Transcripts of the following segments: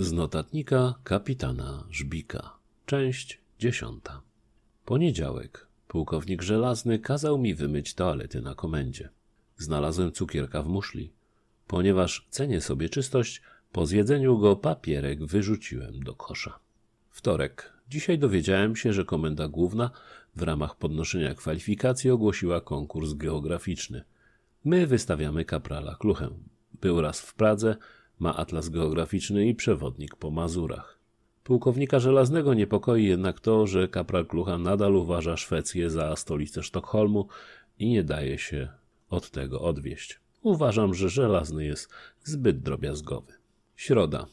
Z notatnika kapitana Żbika, część dziesiąta. Poniedziałek. Pułkownik Żelazny kazał mi wymyć toalety na komendzie. Znalazłem cukierka w muszli. Ponieważ cenię sobie czystość, po zjedzeniu go papierek wyrzuciłem do kosza. Wtorek. Dzisiaj dowiedziałem się, że Komenda Główna w ramach podnoszenia kwalifikacji ogłosiła konkurs geograficzny. My wystawiamy kaprala Kluchę. Był raz w Pradze, ma atlas geograficzny i przewodnik po Mazurach. Pułkownika Żelaznego niepokoi jednak to, że kapral Klucha nadal uważa Szwecję za stolicę Sztokholmu i nie daje się od tego odwieść. Uważam, że Żelazny jest zbyt drobiazgowy. Środa.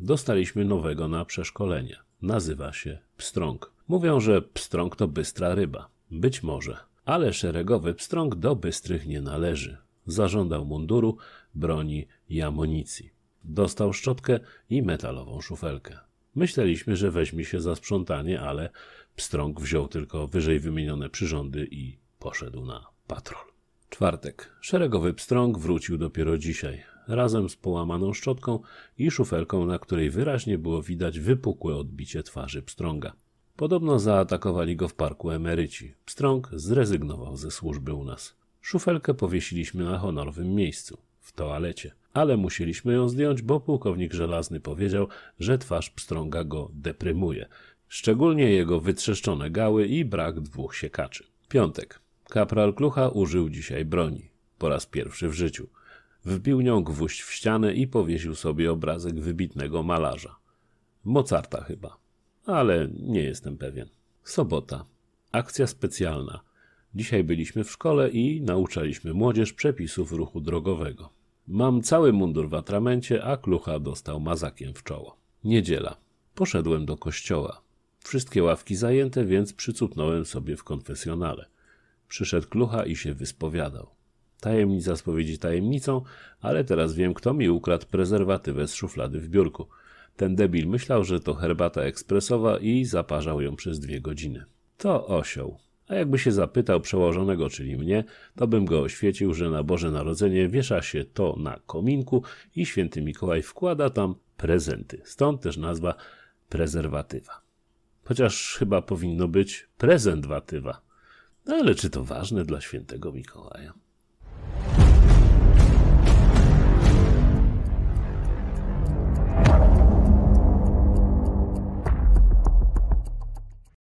Dostaliśmy nowego na przeszkolenie. Nazywa się pstrąg. Mówią, że pstrąg to bystra ryba. Być może. Ale szeregowy pstrąg do bystrych nie należy. Zażądał munduru, broni i amunicji. Dostał szczotkę i metalową szufelkę. Myśleliśmy, że weźmie się za sprzątanie, ale pstrąg wziął tylko wyżej wymienione przyrządy i poszedł na patrol. Czwartek. Szeregowy pstrąg wrócił dopiero dzisiaj, razem z połamaną szczotką i szufelką, na której wyraźnie było widać wypukłe odbicie twarzy pstrąga. Podobno zaatakowali go w parku emeryci. Pstrąg zrezygnował ze służby u nas. Szufelkę powiesiliśmy na honorowym miejscu, w toalecie. Ale musieliśmy ją zdjąć, bo pułkownik żelazny powiedział, że twarz pstrąga go deprymuje. Szczególnie jego wytrzeszczone gały i brak dwóch siekaczy. Piątek. Kapral Klucha użył dzisiaj broni. Po raz pierwszy w życiu. Wbił nią gwóźdź w ścianę i powiesił sobie obrazek wybitnego malarza. Mozarta chyba. Ale nie jestem pewien. Sobota. Akcja specjalna. Dzisiaj byliśmy w szkole i nauczaliśmy młodzież przepisów ruchu drogowego. Mam cały mundur w atramencie, a klucha dostał mazakiem w czoło. Niedziela. Poszedłem do kościoła. Wszystkie ławki zajęte, więc przycupnąłem sobie w konfesjonale. Przyszedł klucha i się wyspowiadał. Tajemnica spowiedzi tajemnicą, ale teraz wiem, kto mi ukradł prezerwatywę z szuflady w biurku. Ten debil myślał, że to herbata ekspresowa i zaparzał ją przez dwie godziny. To osioł. A jakby się zapytał przełożonego, czyli mnie, to bym go oświecił, że na Boże Narodzenie wiesza się to na kominku i święty Mikołaj wkłada tam prezenty. Stąd też nazwa prezerwatywa. Chociaż chyba powinno być prezentwatywa. No ale czy to ważne dla świętego Mikołaja?